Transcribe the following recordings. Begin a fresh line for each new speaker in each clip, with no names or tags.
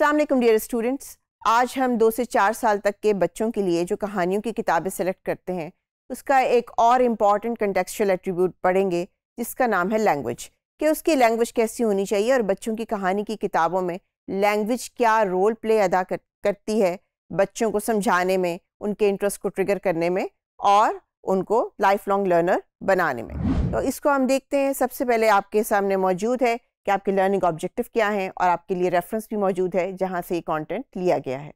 अस्सलाम वालेकुम dear students आज हम दो से चार साल तक के बच्चों के लिए जो कहानियों की किताबें सेलेक्ट करते हैं उसका एक और इम्पॉर्टेंट कंटेक्चुअल एट्रीब्यूट पढ़ेंगे जिसका नाम है लैंग्वेज कि उसकी लैंग्वेज कैसी होनी चाहिए और बच्चों की कहानी की किताबों में लैंग्वेज क्या रोल प्ले अदा कर, करती है बच्चों को समझाने में उनके इंटरेस्ट को ट्रिगर करने में और उनको लाइफ लॉन्ग लर्नर बनाने में तो इसको हम देखते हैं सबसे पहले आपके सामने मौजूद है कि आपके लर्निंग ऑब्जेक्टिव क्या हैं और आपके लिए रेफरेंस भी मौजूद है जहाँ से ये कॉन्टेंट लिया गया है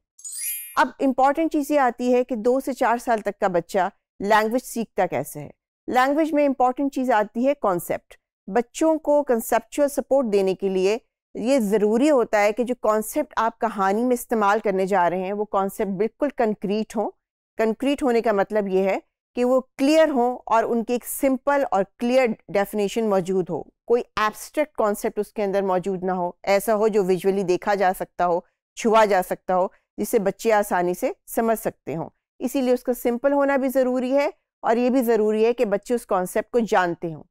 अब इम्पॉर्टेंट चीज़ ये आती है कि दो से चार साल तक का बच्चा लैंग्वेज सीखता कैसे है लैंग्वेज में इम्पॉर्टेंट चीज़ आती है कॉन्सेप्ट बच्चों को कंसेप्चुअल सपोर्ट देने के लिए ये ज़रूरी होता है कि जो कॉन्सेप्ट आप कहानी में इस्तेमाल करने जा रहे हैं वो कॉन्सेप्ट बिल्कुल कंक्रीट हो कंक्रीट होने का मतलब ये है कि वो क्लियर हो और उनकी एक सिंपल और क्लियर डेफिनेशन मौजूद हो कोई एब्स्ट्रैक्ट कॉन्सेप्ट उसके अंदर मौजूद ना हो ऐसा हो जो विजुअली देखा जा सकता हो छुआ जा सकता हो जिसे बच्चे आसानी से समझ सकते हों इसीलिए उसका सिंपल होना भी ज़रूरी है और ये भी ज़रूरी है कि बच्चे उस कॉन्सेप्ट को जानते हों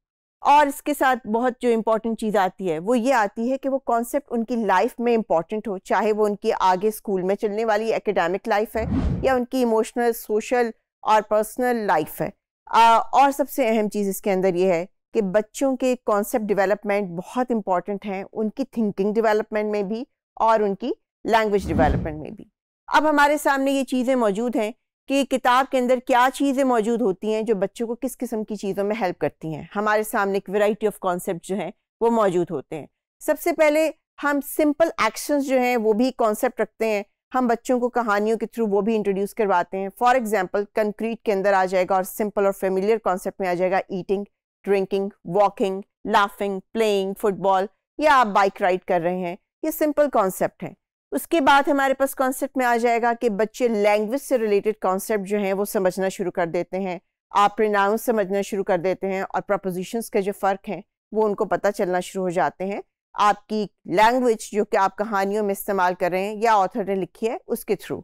और इसके साथ बहुत जो इम्पोर्टेंट चीज़ आती है वो ये आती है कि वो कॉन्सेप्ट उनकी लाइफ में इम्पॉर्टेंट हो चाहे वो उनकी आगे स्कूल में चलने वाली एकेडमिक लाइफ है या उनकी इमोशनल सोशल और पर्सनल लाइफ है आ, और सबसे अहम चीज़ इसके अंदर ये है कि बच्चों के कॉन्सेप्ट डेवलपमेंट बहुत इंपॉर्टेंट हैं उनकी थिंकिंग डेवलपमेंट में भी और उनकी लैंग्वेज डेवलपमेंट में भी अब हमारे सामने ये चीज़ें मौजूद हैं कि किताब के अंदर क्या चीज़ें मौजूद होती हैं जो बच्चों को किस किस्म की चीज़ों में हेल्प करती हैं हमारे सामने एक वैरायटी ऑफ कॉन्सेप्ट जो हैं वो मौजूद होते हैं सबसे पहले हम सिंपल एक्शंस जो हैं वो भी कॉन्सेप्ट रखते हैं हम बच्चों को कहानियों के थ्रू वो भी इंट्रोड्यूस करवाते हैं फॉर एग्जाम्पल कंक्रीट के अंदर आ जाएगा और सिंपल और फेमिलियर कॉन्सेप्ट में आ जाएगा eating drinking walking laughing playing football या आप बाइक राइड कर रहे हैं ये सिंपल कॉन्सेप्ट है उसके बाद हमारे पास कॉन्सेप्ट में आ जाएगा कि बच्चे लैंग्वेज से रिलेटेड कॉन्सेप्ट जो हैं वो समझना शुरू कर देते हैं आप प्रिनाउंस समझना शुरू कर देते हैं और प्रपोजिशंस के जो फ़र्क हैं वो उनको पता चलना शुरू हो जाते हैं आपकी लैंग्वेज जो कि आप कहानियों में इस्तेमाल कर रहे हैं या ऑथर ने लिखी है उसके थ्रू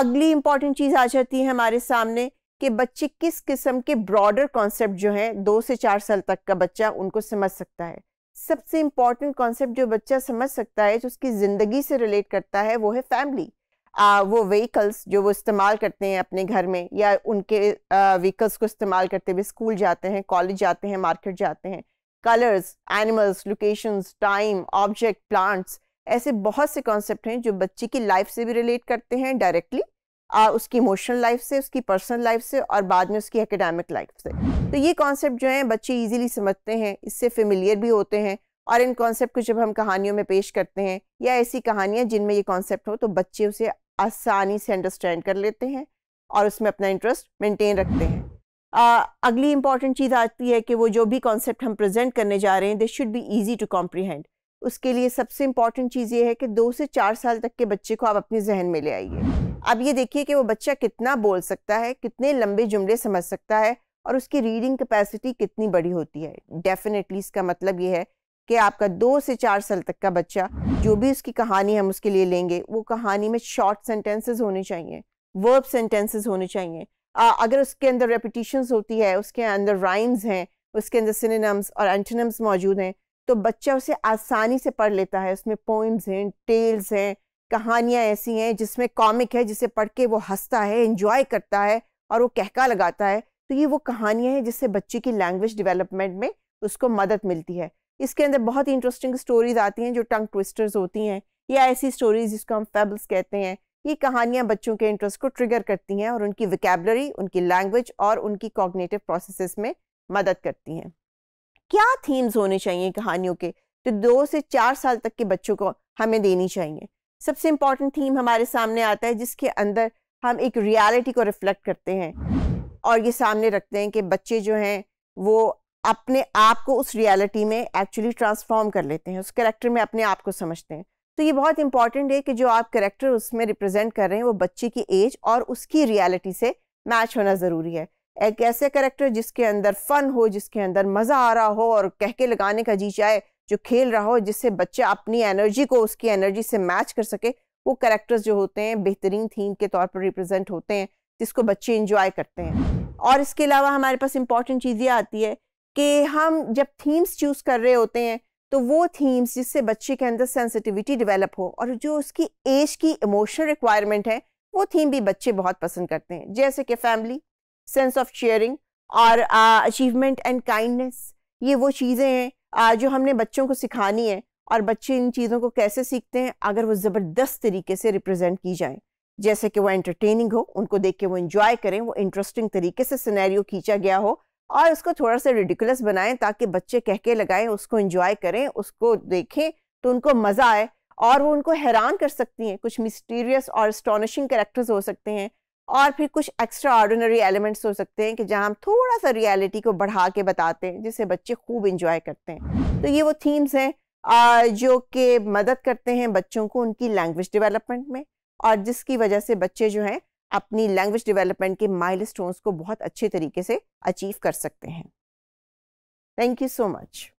अगली इंपॉर्टेंट चीज़ आ जाती है हमारे सामने कि बच्चे किस किस्म के ब्रॉडर कॉन्सेप्ट जो है दो से चार साल तक का बच्चा उनको समझ सकता है सबसे इंपॉर्टेंट कॉन्सेप्ट जो बच्चा समझ सकता है जो उसकी ज़िंदगी से रिलेट करता है वो है फैमिली आ, वो व्हीकल्स जो वो इस्तेमाल करते हैं अपने घर में या उनके व्हीकल्स को इस्तेमाल करते हुए स्कूल जाते हैं कॉलेज जाते हैं मार्केट जाते हैं colours animals locations time object plants ऐसे बहुत से कॉन्सेप्ट हैं जो बच्चे की लाइफ से भी रिलेट करते हैं डायरेक्टली उसकी इमोशनल लाइफ से उसकी पर्सनल लाइफ से और बाद में उसकी एकेडमिक लाइफ से तो ये कॉन्सेप्ट जो हैं बच्चे इजीली समझते हैं इससे फेमिलियर भी होते हैं और इन कॉन्सेप्ट को जब हम कहानियों में पेश करते हैं या ऐसी कहानियाँ जिनमें ये कॉन्सेप्ट हो तो बच्चे उसे आसानी से अंडरस्टैंड कर लेते हैं और उसमें अपना इंटरेस्ट मेंटेन रखते हैं अगली इंपॉर्टेंट चीज़ आती है कि वो जो भी कॉन्सेप्ट हम प्रेजेंट करने जा रहे हैं they should be easy to comprehend उसके लिए सबसे इंपॉर्टेंट चीज़ ये है कि दो से चार साल तक के बच्चे को आप अपने जहन में ले आइए अब ये देखिए कि वो बच्चा कितना बोल सकता है कितने लंबे जुमले समझ सकता है और उसकी रीडिंग कैपेसिटी कितनी बड़ी होती है डेफिनेटली इसका मतलब ये है कि आपका दो से चार साल तक का बच्चा जो भी उसकी कहानी हम उसके लिए लेंगे वो कहानी में शॉर्ट सेंटेंसेस होने चाहिए वर्ब सेंटेंसेस होने चाहिए अगर उसके अंदर रेपिटिशन होती है उसके अंदर राइम्स हैं उसके अंदर सिनेम्स और एंटनम्स मौजूद हैं तो बच्चा उसे आसानी से पढ़ लेता है उसमें पोइम्स हैं टेल्स हैं कहानियाँ ऐसी हैं जिसमें कॉमिक है जिसे पढ़ के वो हंसता है इन्जॉय करता है और वो कहका लगाता है तो ये वो कहानियाँ हैं जिससे बच्चे की लैंग्वेज डेवलपमेंट में उसको मदद मिलती है इसके अंदर बहुत ही इंटरेस्टिंग स्टोरीज आती हैं जो टंग ट्विस्टर्स होती हैं या ऐसी स्टोरीज जिसको हम फेबल्स कहते हैं ये कहानियाँ बच्चों के इंटरेस्ट को ट्रिगर करती हैं और उनकी विकेबलरी उनकी लैंग्वेज और उनकी कॉग्नेटिव प्रोसेस में मदद करती हैं क्या थीम्स होने चाहिए कहानियों के जो तो दो से चार साल तक के बच्चों को हमें देनी चाहिए सबसे इम्पॉर्टेंट थीम हमारे सामने आता है जिसके अंदर हम एक रियलिटी को रिफ्लेक्ट करते हैं और ये सामने रखते हैं कि बच्चे जो हैं वो अपने आप को उस रियलिटी में एक्चुअली ट्रांसफॉर्म कर लेते हैं उस करेक्टर में अपने आप को समझते हैं तो ये बहुत इंपॉर्टेंट है कि जो आप करेक्टर उसमें रिप्रेजेंट कर रहे हैं वो बच्चे की एज और उसकी रियलिटी से मैच होना ज़रूरी है एक ऐसे करेक्टर जिसके अंदर फ़न हो जिसके अंदर मज़ा आ रहा हो और कह के लगाने का जी चाहे जो खेल रहा हो जिससे बच्चे अपनी एनर्जी को उसकी एनर्जी से मैच कर सके वो करेक्टर्स जो होते हैं बेहतरीन थीम के तौर पर रिप्रेजेंट होते हैं जिसको बच्चे इंजॉय करते हैं और इसके अलावा हमारे पास इंपॉर्टेंट चीज़ ये आती है कि हम जब थीम्स चूज़ कर रहे होते हैं तो वो थीम्स जिससे बच्चे के अंदर सेंसिटिविटी डेवलप हो और जो उसकी एज की इमोशनल रिक्वायरमेंट है वो थीम भी बच्चे बहुत पसंद करते हैं जैसे कि फैमिली सेंस ऑफ शेयरिंग और अचीवमेंट एंड काइंडनेस ये वो चीज़ें हैं जो हमने बच्चों को सिखानी है और बच्चे इन चीज़ों को कैसे सीखते हैं अगर वो ज़बरदस्त तरीके से रिप्रेजेंट की जाए जैसे कि वो एंटरटेनिंग हो उनको देख के वो इन्जॉय करें वो इंटरेस्टिंग तरीके से सिनेरियो खींचा गया हो और उसको थोड़ा सा रिडिकुलस बनाएं ताकि बच्चे कह के लगाएं उसको इंजॉय करें उसको देखें तो उनको मज़ा आए और वो उनको हैरान कर सकती हैं कुछ मिस्टीरियस और स्टोनिशिंग करेक्टर्स हो सकते हैं और फिर कुछ एक्स्ट्रा ऑर्डिनरी एलिमेंट्स हो सकते हैं कि जहाँ हम थोड़ा सा रियलिटी को बढ़ा के बताते हैं जिससे बच्चे खूब इंजॉय करते हैं तो ये वो थीम्स हैं जो कि मदद करते हैं बच्चों को उनकी लैंग्वेज डेवलपमेंट में और जिसकी वजह से बच्चे जो हैं अपनी लैंग्वेज डेवलपमेंट के माइल को बहुत अच्छे तरीके से अचीव कर सकते हैं थैंक यू सो मच